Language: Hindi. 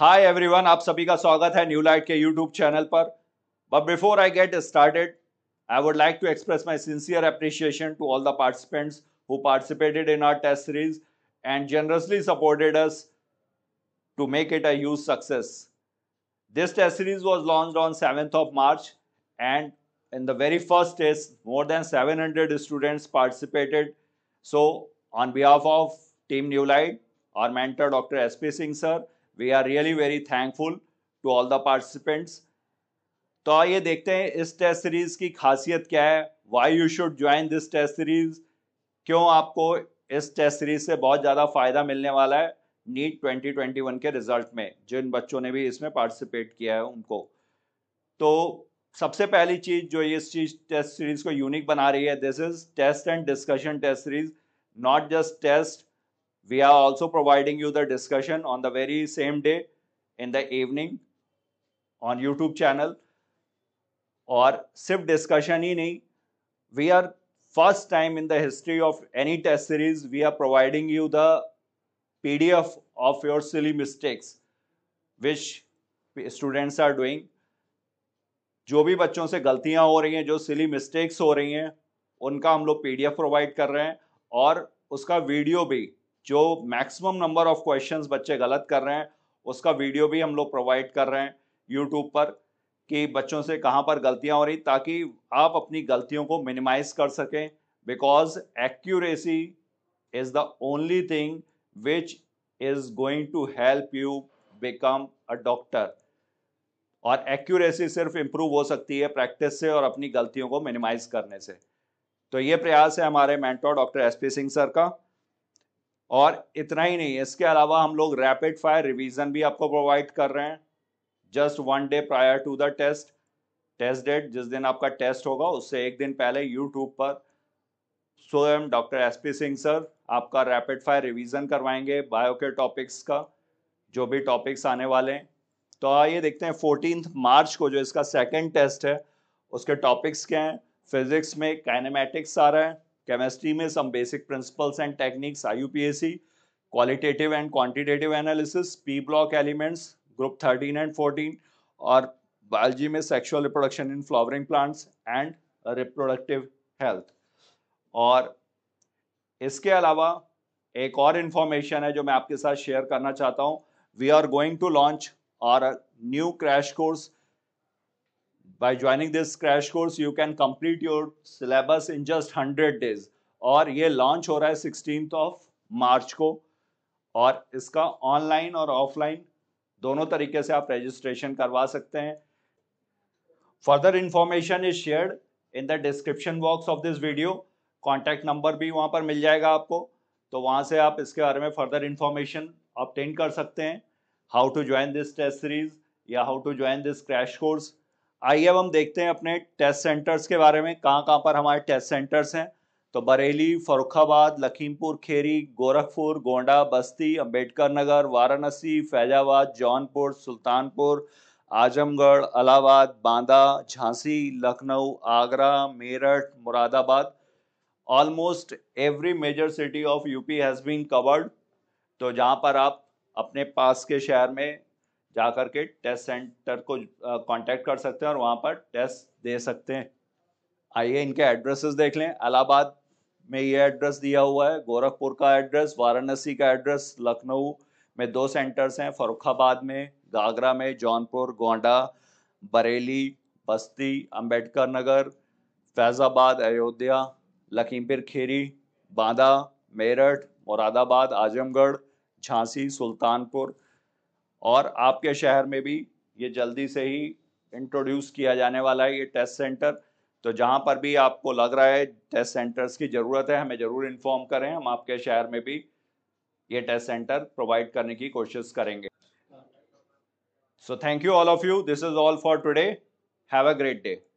हाय एवरीवन आप सभी का स्वागत है न्यू लाइट के यूट्यूब चैनल पर but before I get started I would like to express my sincere appreciation to all the participants who participated in our test series and generously supported us to make it a huge success this test series was launch on seventh of March and in the very first test more than 700 students participated so on behalf of team new light our mentor dr sp singh sir we are really very thankful to all the participants तो आइए देखते हैं इस टेस्ट सीरीज़ की खासियत क्या है why you should join this test series क्यों आपको इस टेस्ट सीरीज़ से बहुत ज़्यादा फ़ायदा मिलने वाला है नीट 2021 के रिजल्ट में जिन बच्चों ने भी इसमें पार्टिसिपेट किया है उनको तो सबसे पहली चीज़ जो इस चीज़ टेस्ट सीरीज़ को यूनिक बना रही है this is test and discussion test series not just test We are also providing you the discussion on the very same day in the evening on YouTube channel. or सिर्फ discussion ही नहीं we are first time in the history of any test series we are providing you the PDF of your silly mistakes which students are doing जो भी बच्चों से गलतियां हो रही हैं जो सिली मिस्टेक्स हो रही हैं उनका हम लोग पीडीएफ प्रोवाइड कर रहे हैं और उसका वीडियो भी जो मैक्सिमम नंबर ऑफ क्वेश्चंस बच्चे गलत कर रहे हैं उसका वीडियो भी हम लोग प्रोवाइड कर रहे हैं यूट्यूब पर कि बच्चों से कहां पर गलतियां हो रही ताकि आप अपनी गलतियों को मिनिमाइज कर सकें because accuracy is the only thing which is going to help you become a doctor और एक्यूरेसी सिर्फ इंप्रूव हो सकती है प्रैक्टिस से और अपनी गलतियों को मिनिमाइज करने से तो ये प्रयास है हमारे mentor doctor S P Singh sir का और इतना ही नहीं इसके अलावा हम लोग रैपिड फायर रिवीजन भी आपको प्रोवाइड कर रहे हैं just one day prior to the test test date जिस दिन आपका टेस्ट होगा उससे एक दिन पहले यूट्यूब पर स्वयं doctor S P Singh sir आपका रैपिड फायर रिवीजन करवाएंगे बायो के टॉपिक्स का जो भी टॉपिक्स आने वाले हैं तो आइए देखते हैं फोर्टीन मार्च को जो इसका सेकेंड टेस्ट है उसके टॉपिक्स क्या हैं फिजिक्स में काइनेमेटिक्स आ रहा है केमिस्ट्री में some basic principles and techniques IUPAC qualitative and quantitative analysis P block elements group thirteen and fourteen और बायोलॉजी में sexual reproduction in flowering plants and reproductive health और इसके अलावा एक और इन्फॉर्मेशन है जो मैं आपके साथ शेयर करना चाहता हूँ we are going to launch और new crash course by joining this crash course you can complete your syllabus in just 100 days और ये लॉन्च हो रहा है सिक्सटींथ ऑफ मार्च को और इसका ऑनलाइन और ऑफलाइन दोनों तरीके से आप रजिस्ट्रेशन करवा सकते हैं further information is shared in the description box of this video contact number भी वहां पर मिल जाएगा आपको तो वहां से आप इसके बारे में फर्दर इंफॉर्मेशन ऑप्टेन कर सकते हैं how to join this test series या how to join this crash course आइए अब हम देखते हैं अपने टेस्ट सेंटर्स के बारे में कहाँ कहाँ पर हमारे टेस्ट सेंटर्स हैं तो बरेली फरुखाबाद लखीमपुर खेरी Gorakhpur Gonda Basti Ambedkar Nagar Varanasi Faizabad Jaunpur Sultanpur Azamgarh Allahabad Banda Jhansi Lucknow Agra Meerut Moradabad almost every major city of UP has been covered तो जहाँ पर आप अपने पास के शहर में जा करके टेस्ट सेंटर को कांटेक्ट कर सकते हैं और वहाँ पर टेस्ट दे सकते हैं आइए इनके एड्रेसेस देख लें अलाहाबाद में ये एड्रेस दिया हुआ है गोरखपुर का एड्रेस वाराणसी का एड्रेस लखनऊ में दो सेंटर्स हैं फरुखाबाद में गागरा में जौनपुर गोंडा बरेली बस्ती अंबेडकर नगर फैज़ाबाद अयोध्या लखीमपुर खीरी बांदा मेरठ मुरादाबाद आजमगढ़ झांसी सुल्तानपुर और आपके शहर में भी ये जल्दी से ही इंट्रोड्यूस किया जाने वाला है ये टेस्ट सेंटर तो जहाँ पर भी आपको लग रहा है टेस्ट सेंटर्स की ज़रूरत है हमें ज़रूर इन्फॉर्म करें हम आपके शहर में भी ये टेस्ट सेंटर प्रोवाइड करने की कोशिश करेंगे so thank you all of you this is all for today have a great day